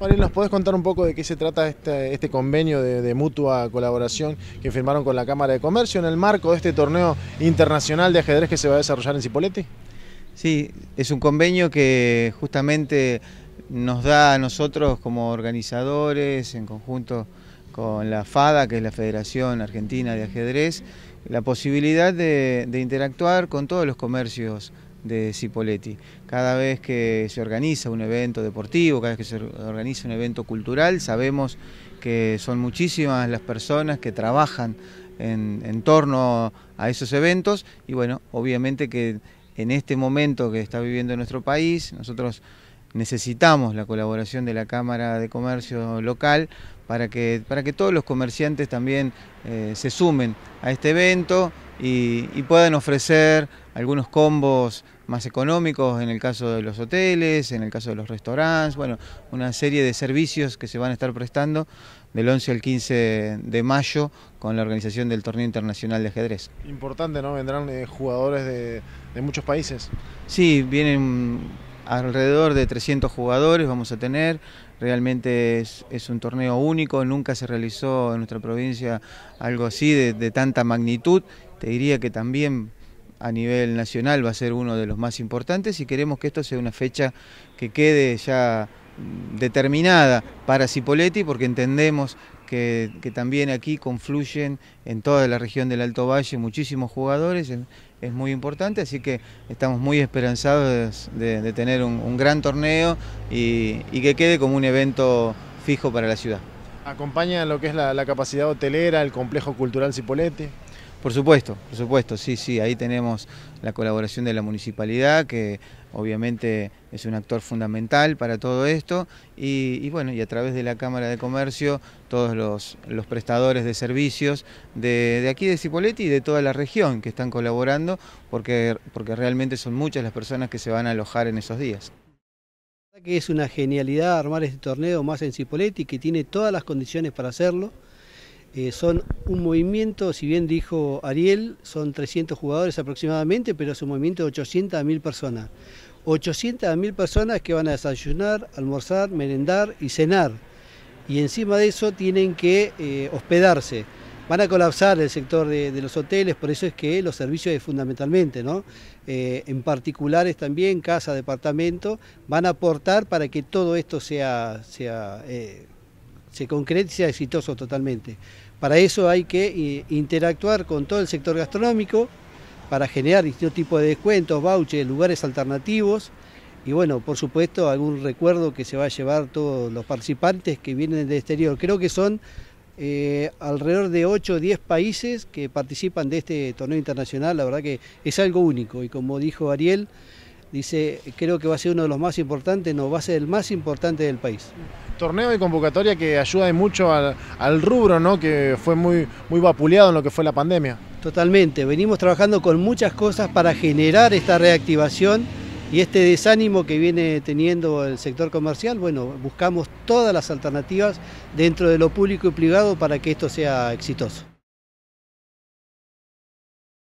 María, ¿nos podés contar un poco de qué se trata este, este convenio de, mutua colaboración que firmaron con la Cámara de Comercio en el marco de este torneo internacional de ajedrez que se va a desarrollar en Cipolletti? Sí, es un convenio que justamente nos da a nosotros como organizadores, en conjunto con la FADA, que es la Federación Argentina de Ajedrez, la posibilidad de interactuar con todos los comercios de Cipoletti. Cada vez que se organiza un evento deportivo, cada vez que se organiza un evento cultural, sabemos que son muchísimas las personas que trabajan en, en torno a esos eventos y bueno, obviamente que en este momento que está viviendo nuestro país, nosotros necesitamos la colaboración de la Cámara de Comercio local para que, para que todos los comerciantes también eh, se sumen a este evento y, puedan ofrecer algunos combos más económicos en el caso de los hoteles, en el caso de los restaurantes, bueno, una serie de servicios que se van a estar prestando del 11 al 15 de mayo con la organización del Torneo Internacional de Ajedrez. Importante, ¿no? Vendrán eh, jugadores de muchos países. Sí, vienen alrededor de 300 jugadores vamos a tener. Realmente es, un torneo único, nunca se realizó en nuestra provincia algo así de, de, tanta magnitud. Te diría que también a nivel nacional va a ser uno de los más importantes y queremos que esto sea una fecha que quede ya determinada para Cipoletti porque entendemos que, también aquí confluyen en toda la región del Alto Valle muchísimos jugadores, es muy importante, así que estamos muy esperanzados de, tener un, gran torneo y, que quede como un evento fijo para la ciudad. ¿Acompaña lo que es la, capacidad hotelera, el complejo cultural Cipolete. Por supuesto, por supuesto, sí, sí, ahí tenemos la colaboración de la municipalidad, que obviamente es un actor fundamental para todo esto, y, bueno, y a través de la Cámara de Comercio, todos los, prestadores de servicios de, aquí de Cipolletti y de toda la región que están colaborando, porque, porque realmente son muchas las personas que se van a alojar en esos días que es una genialidad armar este torneo más en Cipoletti, que tiene todas las condiciones para hacerlo. Eh, son un movimiento, si bien dijo Ariel, son 300 jugadores aproximadamente, pero es un movimiento de 800 a 1000 personas. 800 a 1000 personas que van a desayunar, almorzar, merendar y cenar. Y encima de eso tienen que eh, hospedarse. Van a colapsar el sector de, los hoteles, por eso es que los servicios fundamentalmente, ¿no? Eh, en particulares también, casa, departamento, van a aportar para que todo esto sea se concrete y sea exitoso totalmente. Para eso hay que eh, interactuar con todo el sector gastronómico para generar distintos tipos de descuentos, vouchers, lugares alternativos y bueno, por supuesto algún recuerdo que se va a llevar todos los participantes que vienen del exterior. Creo que son eh, alrededor de 8 o 10 países que participan de este torneo internacional, la verdad que es algo único y como dijo Ariel, dice, creo que va a ser uno de los más importantes, no, va a ser el más importante del país. Torneo y convocatoria que ayuda mucho al, rubro, ¿no? que fue muy, muy vapuleado en lo que fue la pandemia. Totalmente, venimos trabajando con muchas cosas para generar esta reactivación y este desánimo que viene teniendo el sector comercial. Bueno, buscamos todas las alternativas dentro de lo público y privado para que esto sea exitoso.